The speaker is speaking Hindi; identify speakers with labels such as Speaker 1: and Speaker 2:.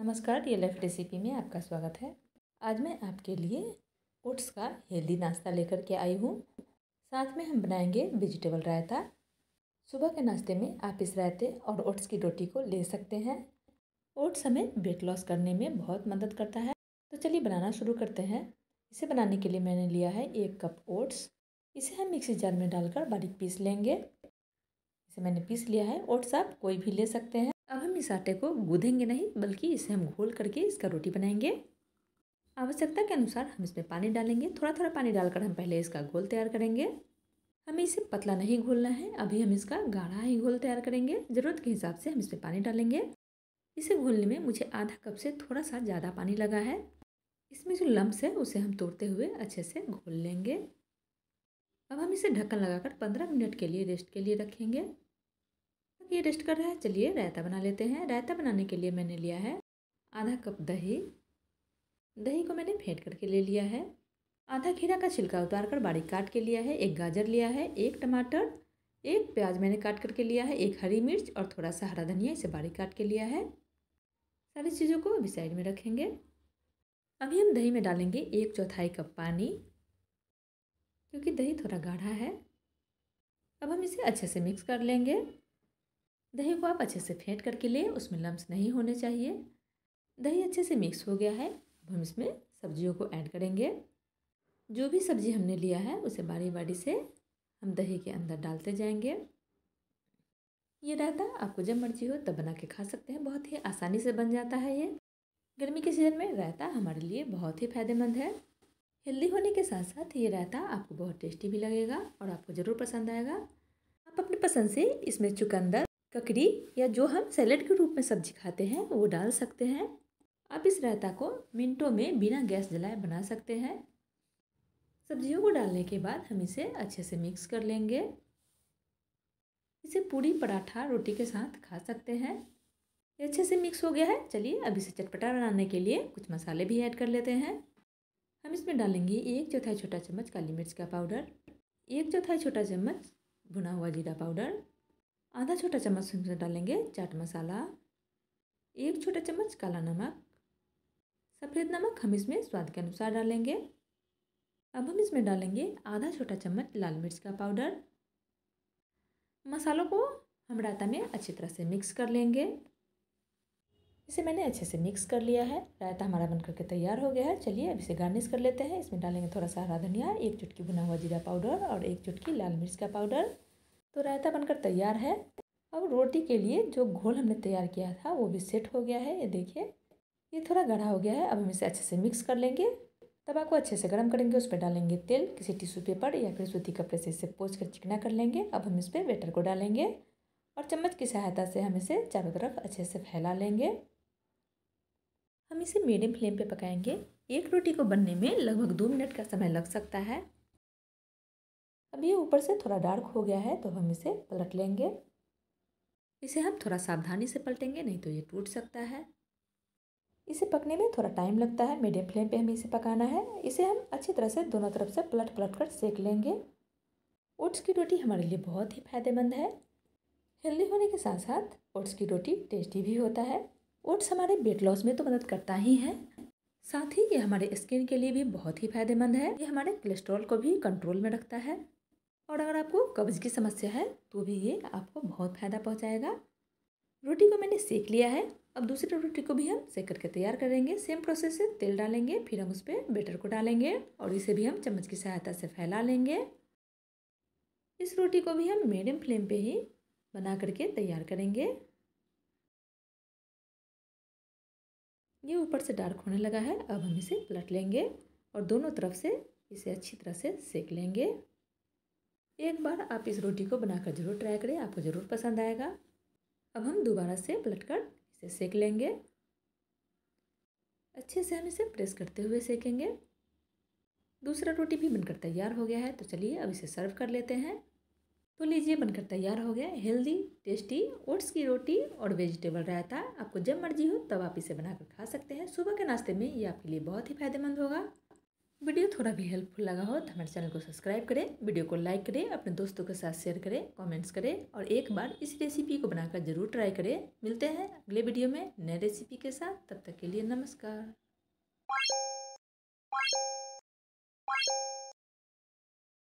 Speaker 1: नमस्कार डी एल रेसिपी में आपका स्वागत है आज मैं आपके लिए ओट्स का हेल्दी नाश्ता लेकर के आई हूँ साथ में हम बनाएंगे वेजिटेबल रायता सुबह के नाश्ते में आप इस रायते और ओट्स की रोटी को ले सकते हैं ओट्स हमें वेट लॉस करने में बहुत मदद करता है तो चलिए बनाना शुरू करते हैं इसे बनाने के लिए मैंने लिया है एक कप ओट्स इसे हम मिक्सी जार में डालकर बारीक पीस लेंगे इसे मैंने पीस लिया है ओट्स आप कोई भी ले सकते हैं अब हम इस आटे को गूँधेंगे नहीं बल्कि इसे हम घोल करके इसका रोटी बनाएंगे आवश्यकता के अनुसार हम इसमें पानी डालेंगे थोड़ा थोड़ा पानी डालकर हम पहले इसका घोल तैयार करेंगे हमें इसे पतला नहीं घोलना है अभी हम इसका गाढ़ा ही घोल तैयार करेंगे ज़रूरत के हिसाब से हम इसमें पानी डालेंगे इसे घोलने में मुझे आधा कप से थोड़ा सा ज़्यादा पानी लगा है इसमें जो लम्ब्स है उसे हम तोड़ते हुए अच्छे से घोल लेंगे अब हम इसे ढक्कन लगाकर पंद्रह मिनट के लिए रेस्ट के लिए रखेंगे ये रेस्ट कर रहा है चलिए रायता बना लेते हैं रायता बनाने के लिए मैंने लिया है आधा कप दही दही को मैंने फेंट करके ले लिया है आधा खीरा का छिलका उतार कर बारीक काट के लिया है एक गाजर लिया है एक टमाटर एक प्याज मैंने काट करके लिया है एक हरी मिर्च और थोड़ा सा हरा धनिया इसे बारीक काट के लिया है सारी चीज़ों को अभी साइड में रखेंगे अभी हम दही में डालेंगे एक चौथाई कप पानी क्योंकि दही थोड़ा गाढ़ा है अब हम इसे अच्छे से मिक्स कर लेंगे दही को आप अच्छे से फेंट करके लें उसमें लम्स नहीं होने चाहिए दही अच्छे से मिक्स हो गया है अब हम इसमें सब्जियों को ऐड करेंगे जो भी सब्जी हमने लिया है उसे बारी बारी से हम दही के अंदर डालते जाएंगे ये रायता आपको जब मर्जी हो तब बना के खा सकते हैं बहुत ही आसानी से बन जाता है ये गर्मी के सीज़न में रायता हमारे लिए बहुत ही फायदेमंद है हेल्दी होने के साथ साथ ये रायता आपको बहुत टेस्टी भी लगेगा और आपको ज़रूर पसंद आएगा आप अपनी पसंद से इसमें चुकंदर ककड़ी या जो हम सैलेड के रूप में सब्जी खाते हैं वो डाल सकते हैं आप इस रायता को मिनटों में बिना गैस जलाए बना सकते हैं सब्जियों को डालने के बाद हम इसे अच्छे से मिक्स कर लेंगे इसे पूरी पराठा रोटी के साथ खा सकते हैं ये अच्छे से मिक्स हो गया है चलिए अब इसे चटपटा बनाने के लिए कुछ मसाले भी ऐड कर लेते हैं हम इसमें डालेंगे एक चौथाई छोटा चम्मच काली मिर्च का पाउडर एक चौथाई छोटा चम्मच भुना हुआ जीरा पाउडर आधा छोटा चम्मच इसमें डालेंगे चाट मसाला एक छोटा चम्मच काला नमक सफ़ेद नमक हम इसमें स्वाद के अनुसार डालेंगे अब हम इसमें डालेंगे आधा छोटा चम्मच लाल मिर्च का पाउडर मसालों को हम रायता में अच्छी तरह से मिक्स कर लेंगे इसे मैंने अच्छे से मिक्स कर लिया है रायता हमारा बनकर करके तैयार हो गया है चलिए अब इसे गार्निश कर लेते हैं इसमें डालेंगे थोड़ा सा हरा धनिया एक चुटकी भुना हुआ जीरा पाउडर और एक चुटकी लाल मिर्च का पाउडर तो रायता बनकर तैयार है अब रोटी के लिए जो घोल हमने तैयार किया था वो भी सेट हो गया है ये देखिए ये थोड़ा गढ़ा हो गया है अब हम इसे अच्छे से मिक्स कर लेंगे तवा को अच्छे से गर्म करेंगे उस पर डालेंगे तेल किसी टिश्यू पेपर या फिर सूती कपड़े से इसे पोच कर चिकना कर लेंगे अब हम इस पर बेटर को डालेंगे और चम्मच की सहायता से हम इसे चारों तरफ अच्छे से फैला लेंगे हम इसे मीडियम फ्लेम पे पकाएंगे एक रोटी को बनने में लगभग दो मिनट का समय लग सकता है अब ये ऊपर से थोड़ा डार्क हो गया है तो हम इसे पलट लेंगे इसे हम थोड़ा सावधानी से पलटेंगे नहीं तो ये टूट सकता है इसे पकने में थोड़ा टाइम लगता है मीडियम फ्लेम पे हमें इसे पकाना है इसे हम अच्छी तरह से दोनों तरफ से पलट पलट कर सेक लेंगे ओट्स की रोटी हमारे लिए बहुत ही फायदेमंद है हेल्दी होने के साथ साथ ओट्स की रोटी टेस्टी भी होता है ओट्स हमारे वेट लॉस में तो मदद करता ही है साथ ही ये हमारे स्किन के लिए भी बहुत ही फायदेमंद है ये हमारे कोलेस्ट्रॉल को भी कंट्रोल में रखता है और अगर आपको कब्ज़ की समस्या है तो भी ये आपको बहुत फ़ायदा पहुँचाएगा रोटी को मैंने सेक लिया है अब दूसरी रोटी को भी हम सेक करके तैयार करेंगे सेम प्रोसेस से तेल डालेंगे फिर हम उस पर बेटर को डालेंगे और इसे भी हम चम्मच की सहायता से फैला लेंगे इस रोटी को भी हम मीडियम फ्लेम पे ही बना करके तैयार करेंगे ये ऊपर से डार्क होने लगा है अब हम इसे पलट लेंगे और दोनों तरफ से इसे अच्छी तरह से सेक लेंगे एक बार आप इस रोटी को बनाकर ज़रूर ट्राई करें आपको ज़रूर पसंद आएगा अब हम दोबारा से पलटकर इसे सेक लेंगे अच्छे से हम इसे प्रेस करते हुए सेकेंगे दूसरा रोटी भी बनकर तैयार हो गया है तो चलिए अब इसे सर्व कर लेते हैं तो लीजिए बनकर तैयार हो गया हेल्दी टेस्टी ओट्स की रोटी और वेजिटेबल रायता आपको जब मर्जी हो तब आप इसे बनाकर खा सकते हैं सुबह के नाश्ते में ये आपके लिए बहुत ही फायदेमंद होगा वीडियो थोड़ा भी हेल्पफुल लगा हो तो हमारे चैनल को सब्सक्राइब करें वीडियो को लाइक करें अपने दोस्तों के साथ शेयर करें कमेंट्स करें और एक बार इस रेसिपी को बनाकर ज़रूर ट्राई करें मिलते हैं अगले वीडियो में नए रेसिपी के साथ तब तक के लिए नमस्कार